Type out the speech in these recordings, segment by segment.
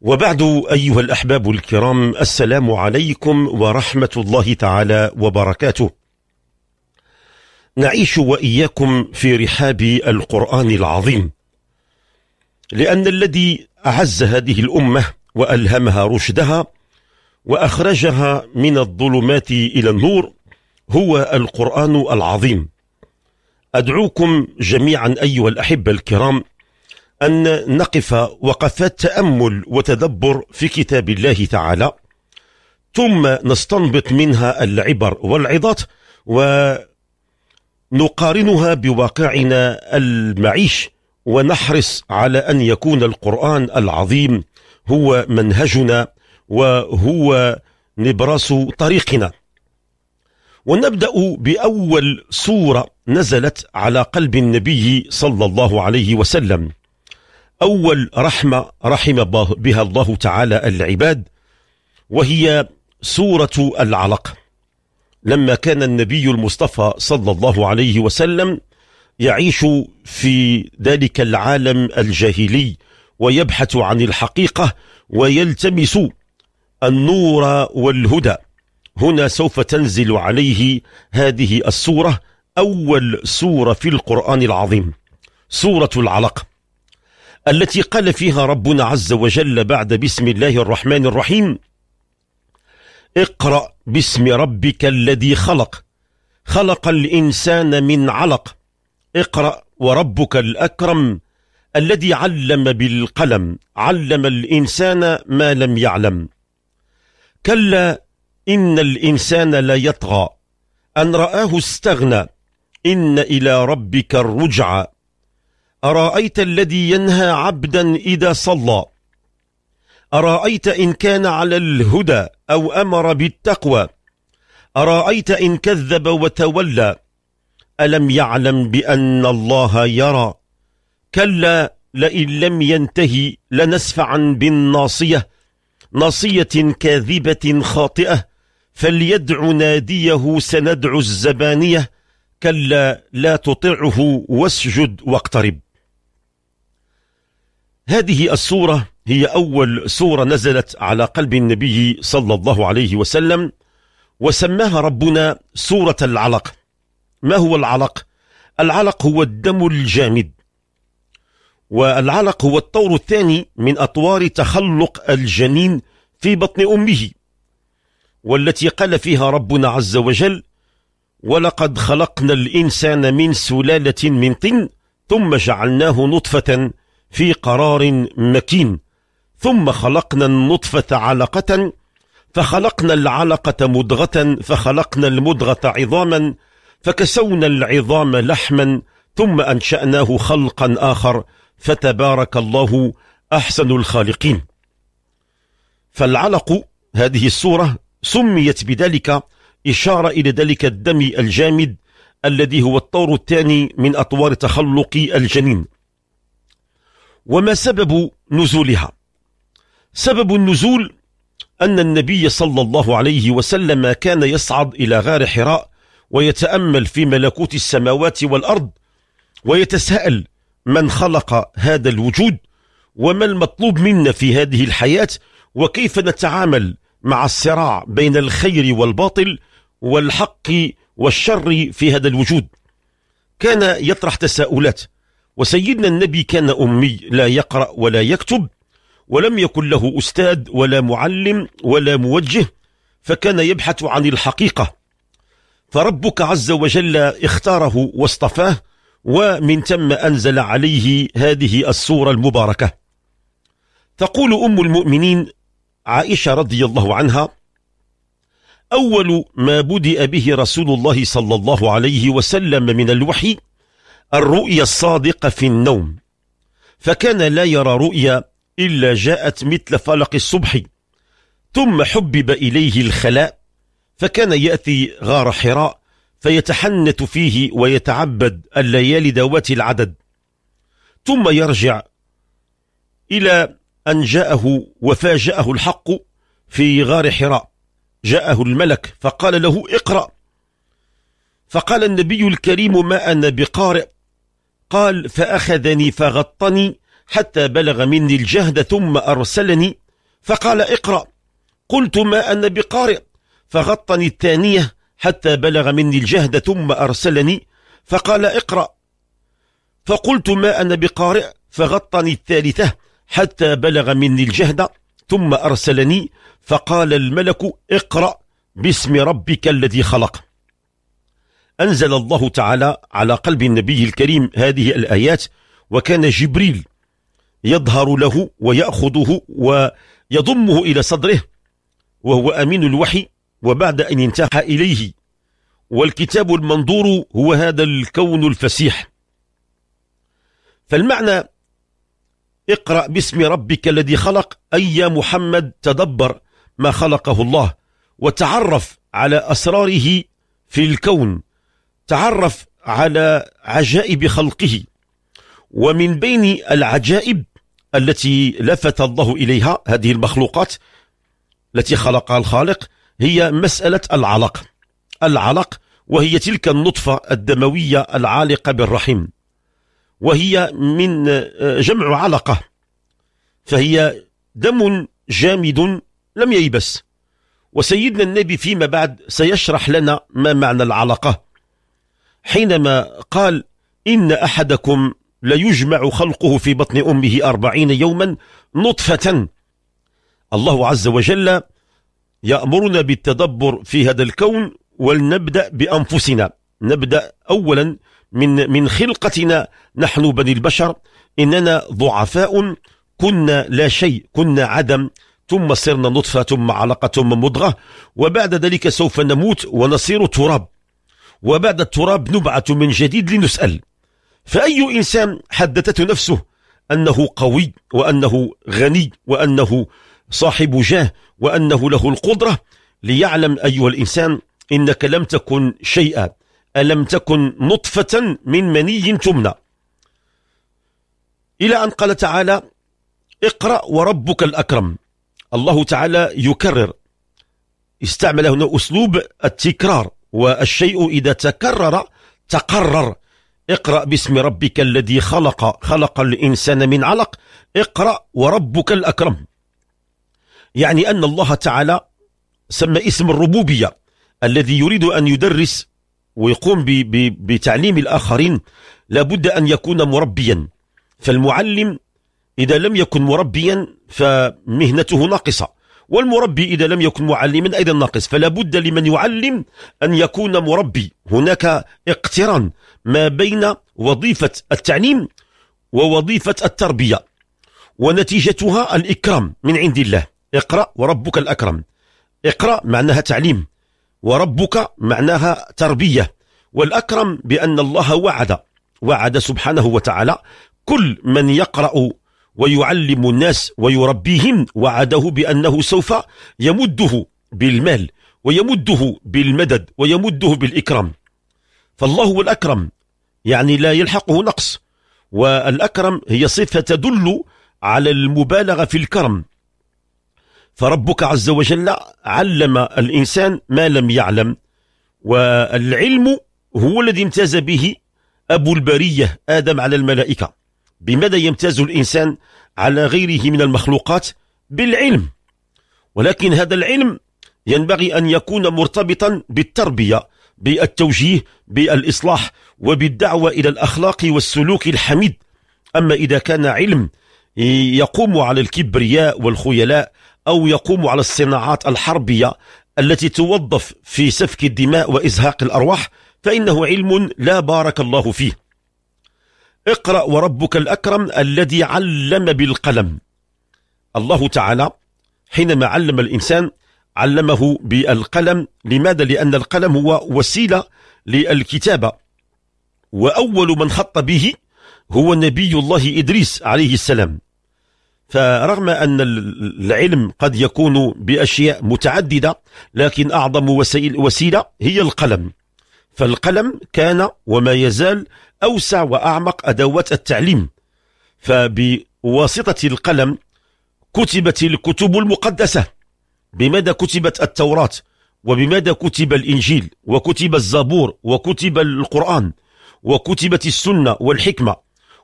وبعد أيها الأحباب الكرام السلام عليكم ورحمة الله تعالى وبركاته نعيش وإياكم في رحاب القرآن العظيم لأن الذي أعز هذه الأمة وألهمها رشدها وأخرجها من الظلمات إلى النور هو القرآن العظيم أدعوكم جميعا أيها الأحبة الكرام أن نقف وقفة تأمل وتدبر في كتاب الله تعالى ثم نستنبط منها العبر والعظات ونقارنها بواقعنا المعيش ونحرص على أن يكون القرآن العظيم هو منهجنا وهو نبراس طريقنا ونبدأ بأول سورة نزلت على قلب النبي صلى الله عليه وسلم أول رحمة رحم بها الله تعالى العباد وهي سورة العلق لما كان النبي المصطفى صلى الله عليه وسلم يعيش في ذلك العالم الجاهلي ويبحث عن الحقيقة ويلتمس النور والهدى هنا سوف تنزل عليه هذه السورة أول سورة في القرآن العظيم سورة العلق التي قال فيها ربنا عز وجل بعد بسم الله الرحمن الرحيم اقرأ باسم ربك الذي خلق خلق الإنسان من علق اقرأ وربك الأكرم الذي علم بالقلم علم الإنسان ما لم يعلم كلا إن الإنسان ليطغى أن رآه استغنى إن إلى ربك الرجعى أرأيت الذي ينهى عبدا إذا صلى أرأيت إن كان على الهدى أو أمر بالتقوى أرأيت إن كذب وتولى ألم يعلم بأن الله يرى كلا لئن لم ينتهي لنسفعا بالناصية ناصية كاذبة خاطئة فليدع ناديه سندع الزبانية كلا لا تطعه واسجد واقترب هذه السورة هي أول سورة نزلت على قلب النبي صلى الله عليه وسلم وسماها ربنا سورة العلق ما هو العلق؟ العلق هو الدم الجامد والعلق هو الطور الثاني من أطوار تخلق الجنين في بطن أمه والتي قال فيها ربنا عز وجل ولقد خلقنا الإنسان من سلالة من طن ثم جعلناه نطفة في قرار مكين ثم خلقنا النطفة علقة فخلقنا العلقة مضغة فخلقنا المضغة عظاما فكسونا العظام لحما ثم أنشأناه خلقا آخر فتبارك الله أحسن الخالقين فالعلق هذه الصورة سميت بذلك إشارة إلى ذلك الدم الجامد الذي هو الطور الثاني من أطوار تخلق الجنين وما سبب نزولها سبب النزول أن النبي صلى الله عليه وسلم كان يصعد إلى غار حراء ويتأمل في ملكوت السماوات والأرض ويتساءل من خلق هذا الوجود وما المطلوب منا في هذه الحياة وكيف نتعامل مع الصراع بين الخير والباطل والحق والشر في هذا الوجود كان يطرح تساؤلات وسيدنا النبي كان أمي لا يقرأ ولا يكتب ولم يكن له أستاذ ولا معلم ولا موجه فكان يبحث عن الحقيقة فربك عز وجل اختاره واصطفاه ومن ثم أنزل عليه هذه السورة المباركة تقول أم المؤمنين عائشة رضي الله عنها أول ما بدأ به رسول الله صلى الله عليه وسلم من الوحي الرؤيا الصادقة في النوم فكان لا يرى رؤيا إلا جاءت مثل فلق الصبح ثم حبب إليه الخلاء فكان يأتي غار حراء فيتحنت فيه ويتعبد الليالي ذوات العدد ثم يرجع إلى أن جاءه وفاجأه الحق في غار حراء جاءه الملك فقال له اقرأ فقال النبي الكريم ما أنا بقارئ قال فأخذني فغطني حتى بلغ مني الجهد ثم أرسلني فقال اقرأ قلت ما أنا بقارئ فغطني الثانية حتى بلغ مني الجهد ثم أرسلني فقال اقرأ فقلت ما أنا بقارئ فغطني الثالثة حتى بلغ مني الجهد ثم أرسلني فقال الملك اقرأ باسم ربك الذي خلق أنزل الله تعالى على قلب النبي الكريم هذه الآيات وكان جبريل يظهر له ويأخذه ويضمه إلى صدره وهو أمين الوحي وبعد أن انتهى إليه والكتاب المنظور هو هذا الكون الفسيح فالمعنى اقرأ باسم ربك الذي خلق أي يا محمد تدبر ما خلقه الله وتعرف على أسراره في الكون تعرف على عجائب خلقه ومن بين العجائب التي لفت الله إليها هذه المخلوقات التي خلقها الخالق هي مسألة العلق العلق وهي تلك النطفة الدموية العالقة بالرحم وهي من آه، جمع علقة فهي دم جامد لم ييبس وسيدنا النبي فيما بعد سيشرح لنا ما معنى العلقة حينما قال إن أحدكم ليجمع خلقه في بطن أمه أربعين يوما نطفة الله عز وجل يأمرنا بالتدبر في هذا الكون ولنبدأ بأنفسنا نبدأ أولا من من خلقتنا نحن بني البشر إننا ضعفاء كنا لا شيء كنا عدم ثم صرنا نطفة ثم علقة ثم مضغة وبعد ذلك سوف نموت ونصير تراب وبعد التراب نبعث من جديد لنسأل فأي إنسان حدثته نفسه أنه قوي وأنه غني وأنه صاحب جاه وأنه له القدرة ليعلم أيها الإنسان إنك لم تكن شيئا ألم تكن نطفة من مني تمنى إلى أن قال تعالى اقرأ وربك الأكرم الله تعالى يكرر استعمل هنا أسلوب التكرار والشيء إذا تكرر تقرر اقرأ باسم ربك الذي خلق خلق الإنسان من علق اقرأ وربك الأكرم يعني أن الله تعالى سمى اسم الربوبية الذي يريد أن يدرس ويقوم بتعليم الآخرين لابد أن يكون مربيا فالمعلم إذا لم يكن مربيا فمهنته ناقصة والمربي إذا لم يكن معلما أيضا ناقص فلا بد لمن يعلم أن يكون مربي هناك اقتران ما بين وظيفة التعليم ووظيفة التربية ونتيجتها الإكرام من عند الله اقرأ وربك الأكرم اقرأ معناها تعليم وربك معناها تربية والأكرم بأن الله وعد وعد سبحانه وتعالى كل من يقرأ ويعلم الناس ويربيهم وعده بأنه سوف يمده بالمال ويمده بالمدد ويمده بالإكرام فالله هو الأكرم يعني لا يلحقه نقص والأكرم هي صفة تدل على المبالغة في الكرم فربك عز وجل علم الإنسان ما لم يعلم والعلم هو الذي امتاز به أبو البرية آدم على الملائكة بماذا يمتاز الإنسان على غيره من المخلوقات بالعلم ولكن هذا العلم ينبغي أن يكون مرتبطا بالتربية بالتوجيه بالإصلاح وبالدعوة إلى الأخلاق والسلوك الحميد أما إذا كان علم يقوم على الكبرياء والخيلاء أو يقوم على الصناعات الحربية التي توظف في سفك الدماء وإزهاق الأرواح فإنه علم لا بارك الله فيه اقرأ وربك الأكرم الذي علم بالقلم الله تعالى حينما علم الإنسان علمه بالقلم لماذا؟ لأن القلم هو وسيلة للكتابة وأول من خط به هو نبي الله إدريس عليه السلام فرغم أن العلم قد يكون بأشياء متعددة لكن أعظم وسيلة هي القلم فالقلم كان وما يزال أوسع وأعمق أدوات التعليم فبواسطة القلم كتبت الكتب المقدسة بماذا كتبت التوراة وبماذا كتب الإنجيل وكتب الزبور وكتب القرآن وكتبت السنة والحكمة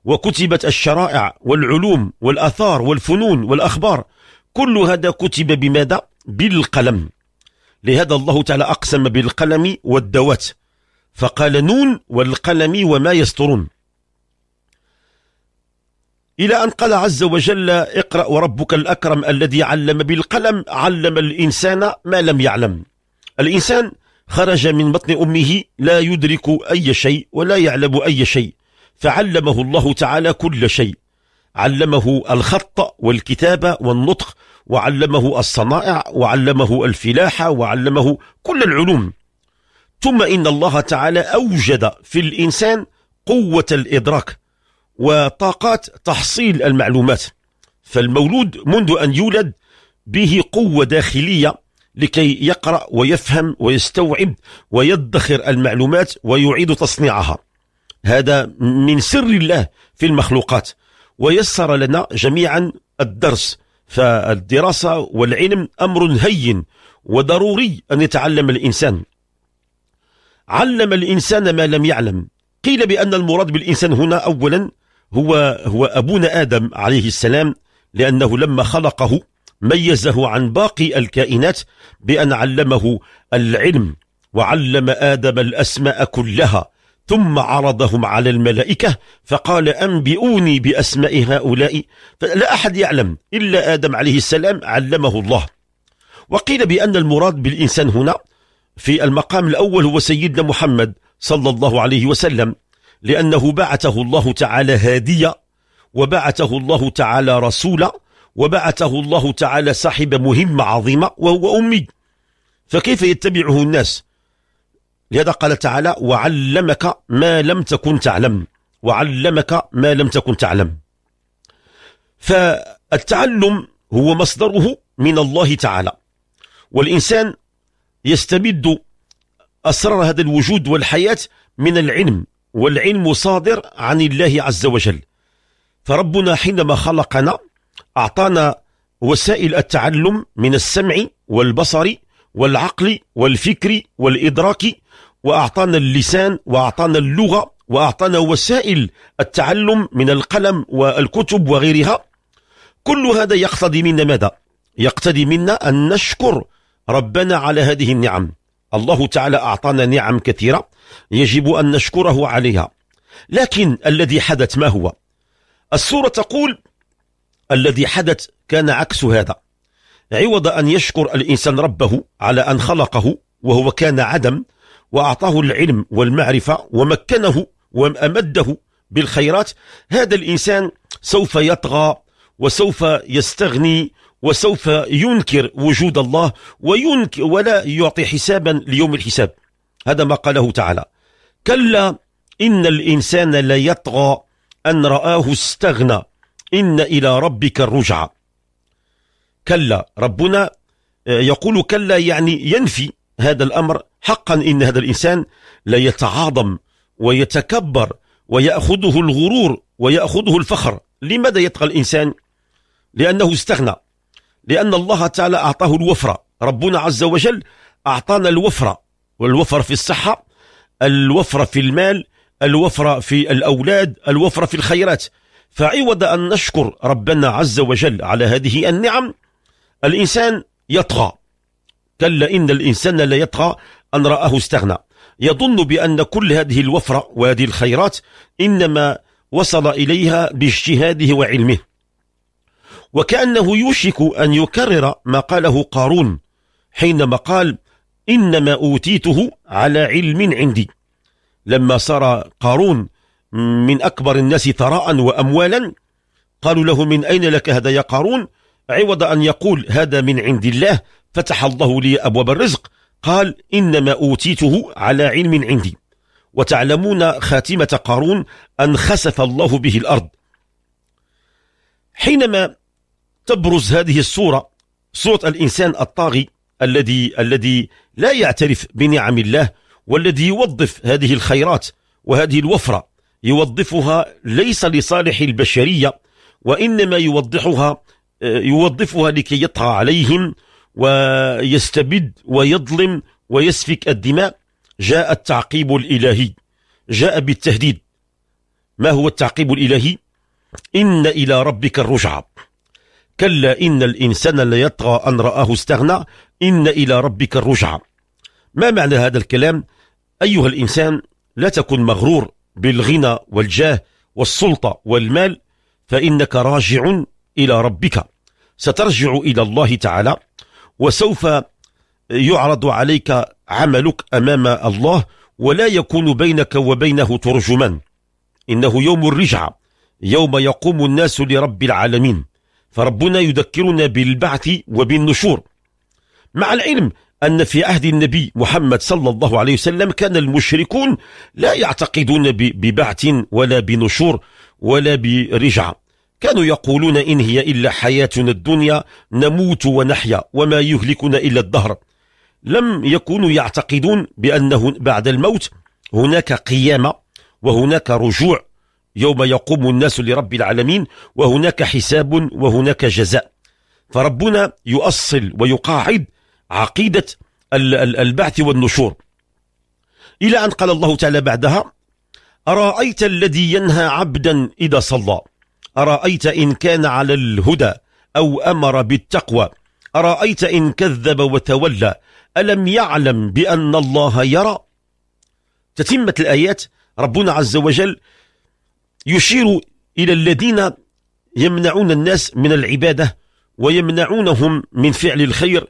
وكتبت الشرائع والعلوم والأثار والفنون والأخبار كل هذا كتب بماذا؟ بالقلم لهذا الله تعالى أقسم بالقلم والدوات فقال نون والقلم وما يسطرون إلى أن قال عز وجل اقرأ وربك الأكرم الذي علم بالقلم علم الإنسان ما لم يعلم الإنسان خرج من بطن أمه لا يدرك أي شيء ولا يعلم أي شيء فعلمه الله تعالى كل شيء علمه الخط والكتابة والنطق وعلمه الصنائع وعلمه الفلاحة وعلمه كل العلوم ثم إن الله تعالى أوجد في الإنسان قوة الإدراك وطاقات تحصيل المعلومات فالمولود منذ أن يولد به قوة داخلية لكي يقرأ ويفهم ويستوعب ويدخر المعلومات ويعيد تصنيعها هذا من سر الله في المخلوقات ويسر لنا جميعا الدرس فالدراسة والعلم أمر هين وضروري أن يتعلم الإنسان علم الإنسان ما لم يعلم قيل بأن المراد بالإنسان هنا أولا هو هو أبونا آدم عليه السلام لأنه لما خلقه ميزه عن باقي الكائنات بأن علمه العلم وعلم آدم الأسماء كلها ثم عرضهم على الملائكة فقال أنبئوني بأسماء هؤلاء فلا أحد يعلم إلا آدم عليه السلام علمه الله وقيل بأن المراد بالإنسان هنا في المقام الأول هو سيدنا محمد صلى الله عليه وسلم لأنه بعثه الله تعالى هادية وبعثه الله تعالى رسولا وبعثه الله تعالى صاحب مهمة عظيمة وهو أمي فكيف يتبعه الناس لهذا قال تعالى وعلمك ما لم تكن تعلم وعلمك ما لم تكن تعلم فالتعلم هو مصدره من الله تعالى والإنسان يستمد أسرار هذا الوجود والحياة من العلم والعلم صادر عن الله عز وجل فربنا حينما خلقنا أعطانا وسائل التعلم من السمع والبصر والعقل والفكر والإدراك وأعطانا اللسان وأعطانا اللغة وأعطانا وسائل التعلم من القلم والكتب وغيرها كل هذا يقتضي منا ماذا؟ يقتضي منا أن نشكر ربنا على هذه النعم الله تعالى أعطانا نعم كثيرة يجب أن نشكره عليها لكن الذي حدث ما هو السورة تقول الذي حدث كان عكس هذا عوض أن يشكر الإنسان ربه على أن خلقه وهو كان عدم وأعطاه العلم والمعرفة ومكنه وأمده بالخيرات هذا الإنسان سوف يطغى وسوف يستغني وسوف ينكر وجود الله وينكر ولا يعطي حسابا ليوم الحساب هذا ما قاله تعالى كلا إن الإنسان ليطغى أن رآه استغنى إن إلى ربك الرجعى كلا ربنا آه، يقول كلا يعني ينفي هذا الأمر حقا إن هذا الإنسان ليتعاظم ويتكبر ويأخذه الغرور ويأخذه الفخر لماذا يطغى الإنسان؟ لأنه استغنى لأن الله تعالى أعطاه الوفرة ربنا عز وجل أعطانا الوفرة والوفرة في الصحة الوفرة في المال الوفرة في الأولاد الوفرة في الخيرات فعوض أن نشكر ربنا عز وجل على هذه النعم الإنسان يطغى كلا إن الإنسان لا يطغى أن رآه استغنى يظن بأن كل هذه الوفرة وهذه الخيرات إنما وصل إليها باجتهاده وعلمه وكأنه يوشك أن يكرر ما قاله قارون حينما قال إنما أوتيته على علم عندي لما صار قارون من أكبر الناس ثراء وأموالا قالوا له من أين لك هذا يا قارون عوض أن يقول هذا من عند الله فتح الله لي أبواب الرزق قال إنما أوتيته على علم عندي وتعلمون خاتمة قارون أن خسف الله به الأرض حينما تبرز هذه الصورة صورة الإنسان الطاغي الذي الذي لا يعترف بنعم الله والذي يوظف هذه الخيرات وهذه الوفرة يوظفها ليس لصالح البشرية وإنما يوضحها يوظفها لكي يطغى عليهم ويستبد ويظلم ويسفك الدماء جاء التعقيب الإلهي جاء بالتهديد ما هو التعقيب الإلهي إن إلى ربك الرجعة كلا إن الإنسان ليطغى أن رآه استغنى إن إلى ربك الرجعة ما معنى هذا الكلام؟ أيها الإنسان لا تكن مغرور بالغنى والجاه والسلطة والمال فإنك راجع إلى ربك سترجع إلى الله تعالى وسوف يعرض عليك عملك أمام الله ولا يكون بينك وبينه ترجمان إنه يوم الرجعة يوم يقوم الناس لرب العالمين فربنا يذكرنا بالبعث وبالنشور مع العلم أن في عهد النبي محمد صلى الله عليه وسلم كان المشركون لا يعتقدون ببعث ولا بنشور ولا برجعة كانوا يقولون إن هي إلا حياتنا الدنيا نموت ونحيا وما يهلكنا إلا الدهر لم يكونوا يعتقدون بأنه بعد الموت هناك قيامة وهناك رجوع يوم يقوم الناس لرب العالمين وهناك حساب وهناك جزاء فربنا يؤصل ويقاعد عقيدة البعث والنشور إلى أن قال الله تعالى بعدها أرأيت الذي ينهى عبدا إذا صلى أرأيت إن كان على الهدى أو أمر بالتقوى أرأيت إن كذب وتولى ألم يعلم بأن الله يرى تتمة الآيات ربنا عز وجل يشير إلى الذين يمنعون الناس من العبادة ويمنعونهم من فعل الخير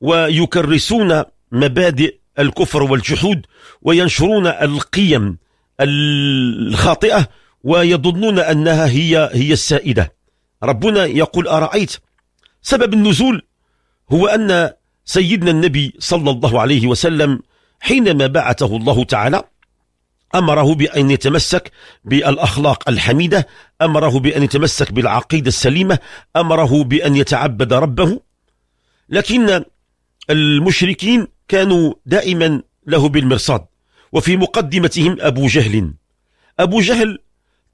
ويكرسون مبادئ الكفر والجحود وينشرون القيم الخاطئة ويظنون أنها هي هي السائدة ربنا يقول أرأيت سبب النزول هو أن سيدنا النبي صلى الله عليه وسلم حينما بعثه الله تعالى أمره بأن يتمسك بالأخلاق الحميدة أمره بأن يتمسك بالعقيدة السليمة أمره بأن يتعبد ربه لكن المشركين كانوا دائما له بالمرصاد وفي مقدمتهم أبو جهل أبو جهل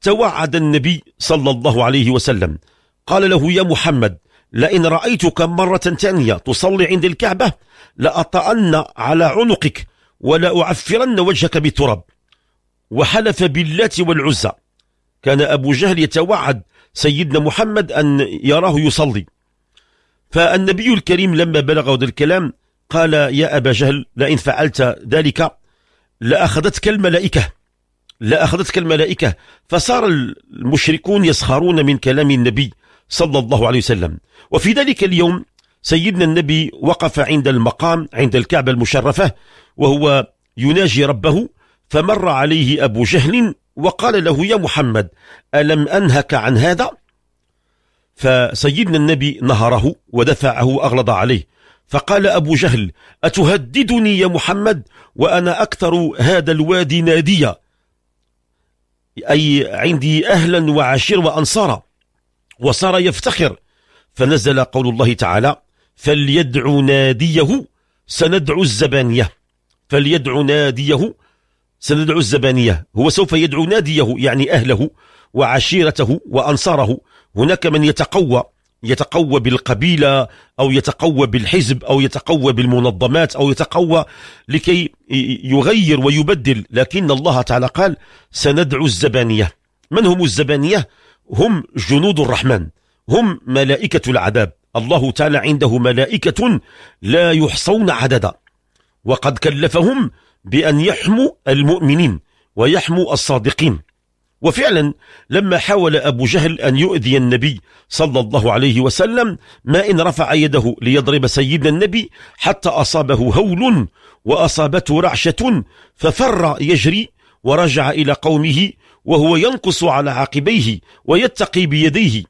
توعد النبي صلى الله عليه وسلم قال له يا محمد لئن رأيتك مرة ثانية تصلي عند الكعبة لاطعن على عنقك ولا أعفرن وجهك بالتراب وحلف باللات والعزى كان أبو جهل يتوعد سيدنا محمد أن يراه يصلي فالنبي الكريم لما بلغ هذا الكلام قال يا أبا جهل لئن فعلت ذلك لأخذتك الملائكة لأخذتك الملائكة فصار المشركون يسخرون من كلام النبي صلى الله عليه وسلم وفي ذلك اليوم سيدنا النبي وقف عند المقام عند الكعبة المشرفة وهو يناجي ربه فمر عليه أبو جهل وقال له يا محمد ألم أنهك عن هذا؟ فسيدنا النبي نهره ودفعه وأغلظ عليه فقال أبو جهل أتهددني يا محمد وأنا أكثر هذا الوادي ناديا أي عندي أهلا وعشير وأنصارا وصار يفتخر فنزل قول الله تعالى فليدعو ناديه سندعو الزبانية فليدعو ناديه سندعو الزبانية هو سوف يدعو ناديه يعني أهله وعشيرته وأنصاره هناك من يتقوى يتقوى بالقبيلة أو يتقوى بالحزب أو يتقوى بالمنظمات أو يتقوى لكي يغير ويبدل لكن الله تعالى قال سندعو الزبانية من هم الزبانية؟ هم جنود الرحمن هم ملائكة العذاب الله تعالى عنده ملائكة لا يحصون عددا وقد كلفهم بأن يحموا المؤمنين ويحموا الصادقين وفعلا لما حاول أبو جهل أن يؤذي النبي صلى الله عليه وسلم ما إن رفع يده ليضرب سيدنا النبي حتى أصابه هول وأصابته رعشة ففر يجري ورجع إلى قومه وهو ينقص على عقبيه ويتقي بيديه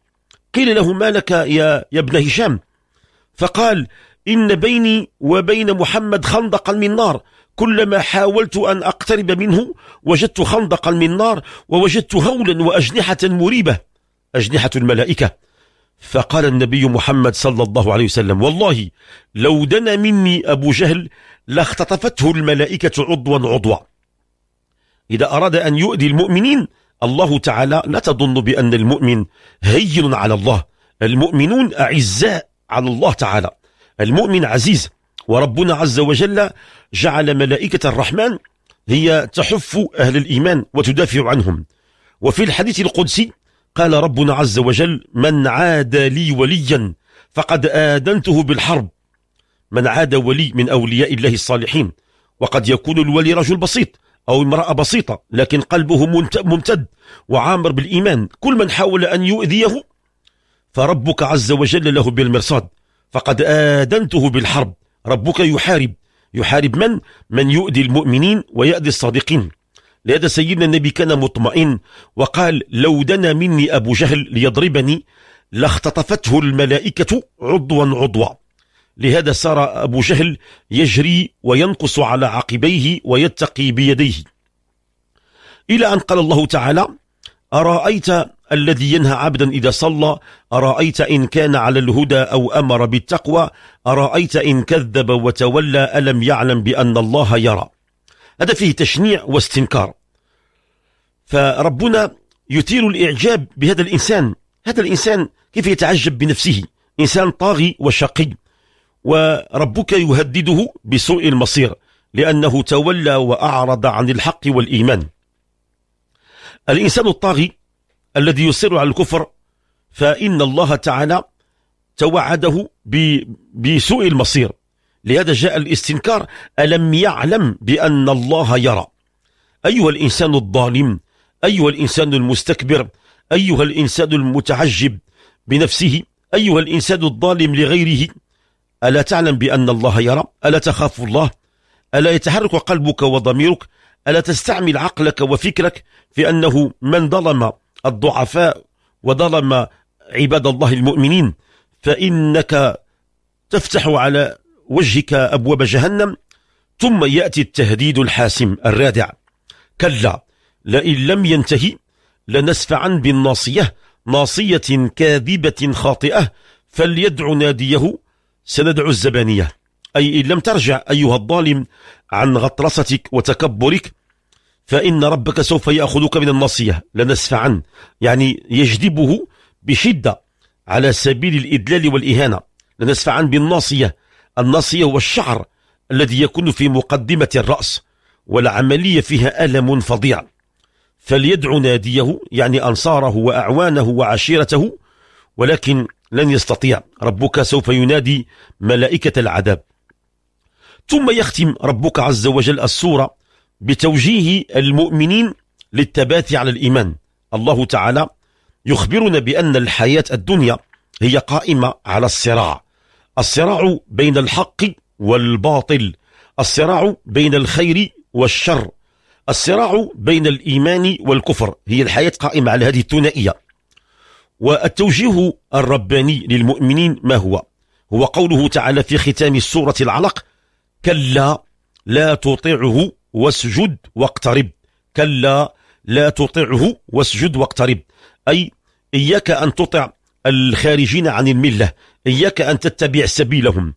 قيل له ما لك يا, يا ابن هشام فقال إن بيني وبين محمد خندقا من نار كلما حاولت أن أقترب منه وجدت خندقا من نار ووجدت هولا وأجنحة مريبة أجنحة الملائكة فقال النبي محمد صلى الله عليه وسلم والله لو دنا مني أبو جهل لاختطفته الملائكة عضوا عضوا إذا أراد أن يؤذي المؤمنين الله تعالى لا تظن بأن المؤمن هين على الله المؤمنون أعزاء على الله تعالى المؤمن عزيز وربنا عز وجل جعل ملائكة الرحمن هي تحف أهل الإيمان وتدافع عنهم وفي الحديث القدسي قال ربنا عز وجل من عاد لي وليا فقد آذنته بالحرب من عاد ولي من أولياء الله الصالحين وقد يكون الولي رجل بسيط أو امرأة بسيطة لكن قلبه ممتد وعامر بالإيمان كل من حاول أن يؤذيه فربك عز وجل له بالمرصاد فقد آذنته بالحرب ربك يحارب يحارب من؟ من يؤذي المؤمنين ويأذي الصادقين لهذا سيدنا النبي كان مطمئن وقال لو دنا مني أبو جهل ليضربني لاختطفته الملائكة عضوا عضوا لهذا صار أبو جهل يجري وينقص على عقبيه ويتقي بيديه إلى أن قال الله تعالى أرأيت الذي ينهى عبدا إذا صلى أرأيت إن كان على الهدى أو أمر بالتقوى أرأيت إن كذب وتولى ألم يعلم بأن الله يرى هذا فيه تشنيع واستنكار فربنا يثير الإعجاب بهذا الإنسان هذا الإنسان كيف يتعجب بنفسه إنسان طاغي وشقي وربك يهدده بسوء المصير لأنه تولى وأعرض عن الحق والإيمان الإنسان الطاغي الذي يصر على الكفر فإن الله تعالى توعده بسوء المصير لهذا جاء الاستنكار ألم يعلم بأن الله يرى أيها الإنسان الظالم أيها الإنسان المستكبر أيها الإنسان المتعجب بنفسه أيها الإنسان الظالم لغيره ألا تعلم بأن الله يرى ألا تخاف الله ألا يتحرك قلبك وضميرك ألا تستعمل عقلك وفكرك في أنه من ظلم الضعفاء وظلم عباد الله المؤمنين فإنك تفتح على وجهك أبواب جهنم ثم يأتي التهديد الحاسم الرادع كلا لئن لم ينتهي لنسفعا بالناصية ناصية كاذبة خاطئة فليدع ناديه سندع الزبانية أي إن لم ترجع أيها الظالم عن غطرستك وتكبرك فإن ربك سوف يأخذك من الناصية لنسفعا يعني يجذبه بشدة على سبيل الإدلال والإهانة لنسفعا بالناصية الناصية هو الشعر الذي يكون في مقدمة الرأس والعملية فيها ألم فظيع فليدع ناديه يعني أنصاره وأعوانه وعشيرته ولكن لن يستطيع ربك سوف ينادي ملائكة العذاب ثم يختم ربك عز وجل السورة بتوجيه المؤمنين للثبات على الإيمان الله تعالى يخبرنا بأن الحياة الدنيا هي قائمة على الصراع الصراع بين الحق والباطل الصراع بين الخير والشر الصراع بين الإيمان والكفر هي الحياة قائمة على هذه الثنائية والتوجيه الرباني للمؤمنين ما هو؟ هو قوله تعالى في ختام سورة العلق كلا لا تطعه واسجد واقترب كلا لا تطعه واسجد واقترب أي إياك أن تطع الخارجين عن الملة إياك أن تتبع سبيلهم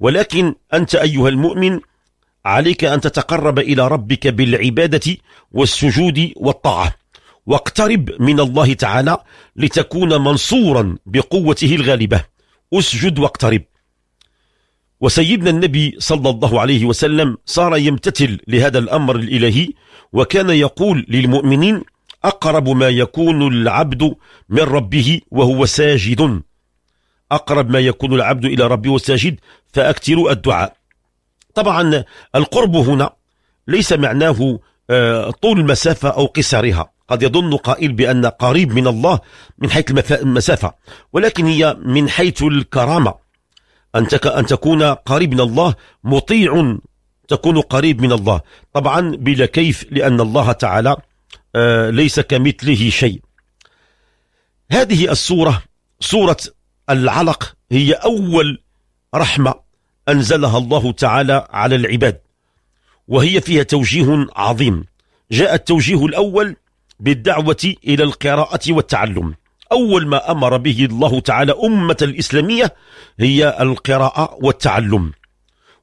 ولكن أنت أيها المؤمن عليك أن تتقرب إلى ربك بالعبادة والسجود والطاعة واقترب من الله تعالى لتكون منصورا بقوته الغالبة اسجد واقترب وسيدنا النبي صلى الله عليه وسلم صار يمتثل لهذا الأمر الإلهي وكان يقول للمؤمنين أقرب ما يكون العبد من ربه وهو ساجد أقرب ما يكون العبد إلى ربه وساجد فأكثروا الدعاء طبعا القرب هنا ليس معناه آه، طول المسافة أو قصرها قد يظن قائل بأن قريب من الله من حيث المسافة ولكن هي من حيث الكرامة أن, أن تكون قريب من الله مطيع تكون قريب من الله طبعا بلا كيف لأن الله تعالى آه، ليس كمثله شيء هذه السورة سورة العلق هي أول رحمة أنزلها الله تعالى على العباد وهي فيها توجيه عظيم جاء التوجيه الأول بالدعوة إلى القراءة والتعلم أول ما أمر به الله تعالى أمة الإسلامية هي القراءة والتعلم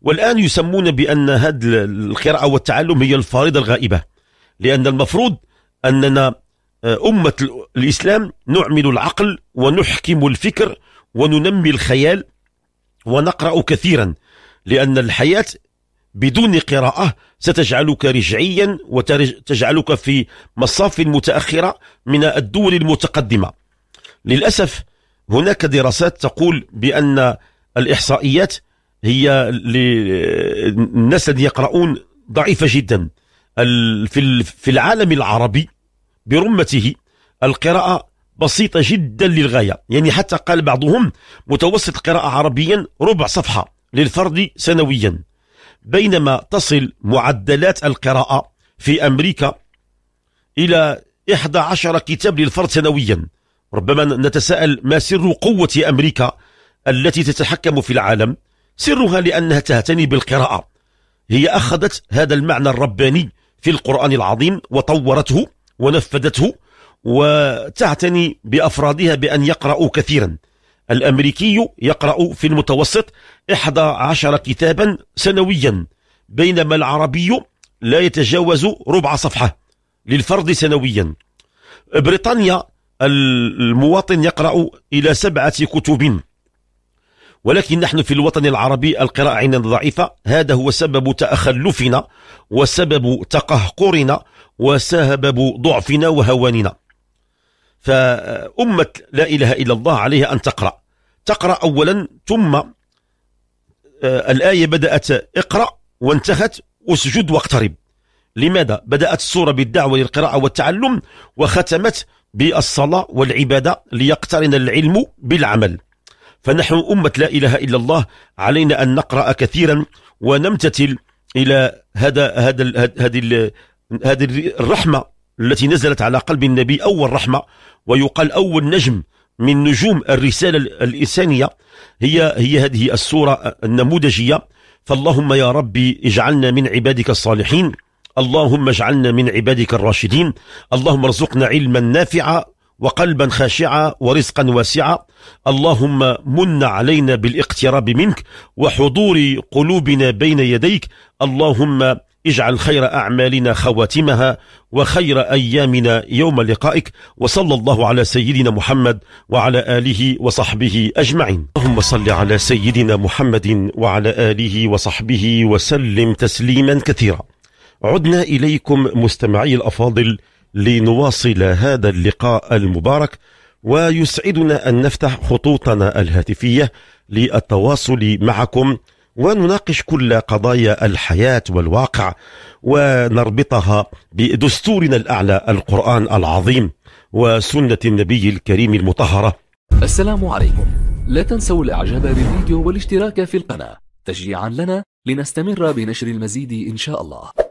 والآن يسمون بأن هذه القراءة والتعلم هي الفريضة الغائبة لأن المفروض أننا آه، أمة الإسلام نعمل العقل ونحكم الفكر وننمي الخيال ونقرأ كثيرا لأن الحياة بدون قراءة ستجعلك رجعيا وتجعلك في مصاف متأخرة من الدول المتقدمة للأسف هناك دراسات تقول بأن الإحصائيات هي للناس الذين يقرؤون ضعيفة جدا في العالم العربي برمته القراءة بسيطة جدا للغاية يعني حتى قال بعضهم متوسط القراءة عربيا ربع صفحة للفرد سنويا بينما تصل معدلات القراءة في أمريكا إلى 11 كتاب للفرد سنويا ربما نتساءل ما سر قوة أمريكا التي تتحكم في العالم سرها لأنها تهتني بالقراءة هي أخذت هذا المعنى الرباني في القرآن العظيم وطورته ونفذته وتعتني بأفرادها بأن يقرأوا كثيرا الأمريكي يقرأ في المتوسط 11 كتابا سنويا بينما العربي لا يتجاوز ربع صفحة للفرد سنويا بريطانيا المواطن يقرأ إلى سبعة كتب ولكن نحن في الوطن العربي القراءة عندنا ضعيفة هذا هو سبب تأخلفنا وسبب تقهقرنا وسبب ضعفنا وهواننا فأمة لا إله إلا الله عليها أن تقرأ تقرأ أولا ثم آه، الآية بدأت اقرأ وانتهت اسجد واقترب لماذا؟ بدأت السورة بالدعوة للقراءة والتعلم وختمت بالصلاة والعبادة ليقترن العلم بالعمل فنحن أمة لا إله إلا الله علينا أن نقرأ كثيرا ونمتثل إلى هذا هذا هذه هذه الرحمة التي نزلت على قلب النبي أول رحمة ويقال أول نجم من نجوم الرسالة الإنسانية هي هي هذه الصورة النموذجية فاللهم يا ربي اجعلنا من عبادك الصالحين اللهم اجعلنا من عبادك الراشدين اللهم ارزقنا علما نافعا وقلبا خاشعا ورزقا واسعا اللهم من علينا بالاقتراب منك وحضور قلوبنا بين يديك اللهم اجعل خير أعمالنا خواتمها وخير أيامنا يوم لقائك وصلى الله على سيدنا محمد وعلى آله وصحبه أجمعين اللهم صل على سيدنا محمد وعلى آله وصحبه وسلم تسليما كثيرا عدنا إليكم مستمعي الأفاضل لنواصل هذا اللقاء المبارك ويسعدنا أن نفتح خطوطنا الهاتفية للتواصل معكم ونناقش كل قضايا الحياة والواقع ونربطها بدستورنا الأعلى القرآن العظيم وسنة النبي الكريم المطهرة السلام عليكم لا تنسوا الإعجاب بالفيديو والاشتراك في القناة تشجيعا لنا لنستمر بنشر المزيد إن شاء الله